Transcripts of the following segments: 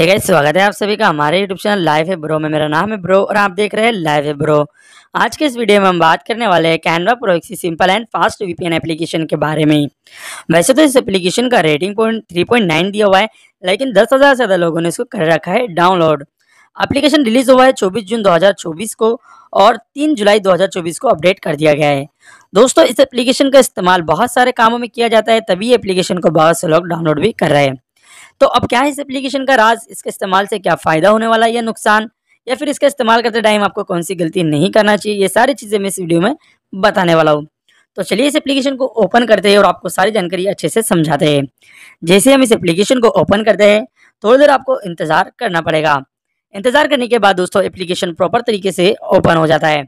एक hey स्वागत है आप सभी का हमारे यूट्यूब चैनल लाइव है ब्रो में मेरा नाम है ब्रो और आप देख रहे हैं लाइव है ब्रो आज के इस वीडियो में हम बात करने वाले हैं कैनवा प्रो एक्सी simple and fast VPN application के बारे में वैसे तो इस एप्लीकेशन का rating point three point nine दिया हुआ है लेकिन दस हज़ार से ज़्यादा लोगों ने इसको कर रखा है डाउनलोड एप्लीकेशन रिलीज़ हुआ है चौबीस जून दो को और तीन जुलाई दो को अपडेट कर दिया गया है दोस्तों इस एप्लीकेशन का इस्तेमाल बहुत सारे कामों में किया जाता है तभी एप्लीकेशन को बहुत से लोग डाउनलोड भी कर रहे हैं तो अब क्या है इस एप्लीकेशन का राज इसके इस्तेमाल से क्या फ़ायदा होने वाला है या नुकसान या फिर इसका इस्तेमाल करते टाइम आपको कौन सी गलती नहीं करना चाहिए ये सारी चीज़ें मैं इस वीडियो में बताने वाला हूँ तो चलिए इस एप्लीकेशन को ओपन करते हैं और आपको सारी जानकारी अच्छे से समझाते हैं जैसे हम इस एप्लीकेशन को ओपन करते हैं थोड़ी देर आपको इंतज़ार करना पड़ेगा इंतज़ार करने के बाद दोस्तों एप्लीकेशन प्रॉपर तरीके से ओपन हो जाता है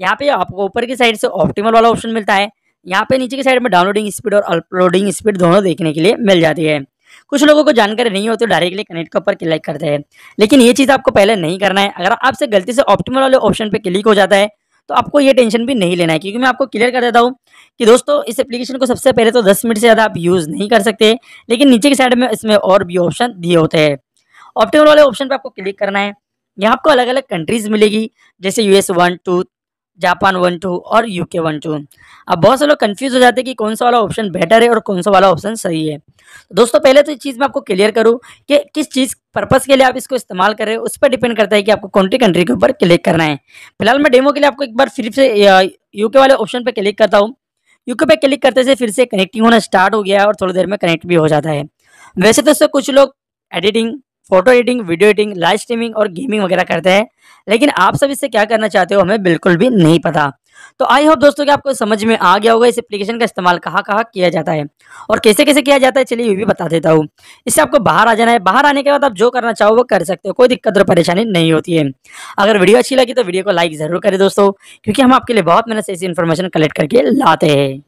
यहाँ पे आपको ऊपर की साइड से ऑप्टिमल वाला ऑप्शन मिलता है यहाँ पे नीचे की साइड में डाउनलोडिंग स्पीड और अपलोडिंग स्पीड दोनों देखने के लिए मिल जाती है कुछ लोगों को जानकारी नहीं होती डायरेक्टली कनेक्ट के ऊपर क्लिक करते हैं लेकिन ये चीज़ आपको पहले नहीं करना है अगर आपसे गलती से ऑप्टिमल वाले ऑप्शन पर क्लिक हो जाता है तो आपको ये टेंशन भी नहीं लेना है क्योंकि मैं आपको क्लियर कर देता हूँ कि दोस्तों इस एप्लीकेशन को सबसे पहले तो 10 मिनट से ज़्यादा आप यूज़ नहीं कर सकते लेकिन नीचे की साइड में इसमें और भी ऑप्शन दिए होते हैं ऑप्टिमल वाले ऑप्शन पर आपको क्लिक करना है यहाँ आपको अलग अलग कंट्रीज़ मिलेगी जैसे US one two Japan one two और यूके वन टू अब बहुत से लोग कन्फ्यूज़ हो जाते हैं कि कौन सा वाला ऑप्शन बेटर है और कौन सा वाला ऑप्शन सही है तो दोस्तों पहले तो इस चीज़ में आपको क्लियर करूँ कि किस चीज़ पर्पज़ के लिए आप इसको इस्तेमाल कर रहे हो उस पर डिपेंड करता है कि आपको कौन सी कंट्री के ऊपर क्लिक करना है फिलहाल मैं डेमो के लिए आपको एक बार फिर से यू वाले ऑप्शन पर क्लिक करता हूँ यूके पे क्लिक करते से फिर से कनेक्टिंग होना स्टार्ट हो गया है और थोड़ी देर में कनेक्ट भी हो जाता है वैसे तो कुछ लोग editing photo editing video editing live streaming और गेमिंग वगैरह करते हैं लेकिन आप सब इससे क्या करना चाहते हो हमें बिल्कुल भी नहीं पता तो आई होप दोस्तों कि आपको समझ में आ गया होगा इस एप्लीकेशन का इस्तेमाल कहाँ कहाँ किया जाता है और कैसे कैसे किया जाता है चलिए ये भी बता देता हूँ इससे आपको बाहर आ जाना है बाहर आने के बाद आप जो करना चाहो वो कर सकते हो कोई दिक्कत और परेशानी नहीं होती है अगर वीडियो अच्छी लगी तो वीडियो को लाइक ज़रूर करें दोस्तों क्योंकि हम आपके लिए बहुत मेहनत से ऐसी इन्फॉर्मेशन कलेक्ट करके लाते हैं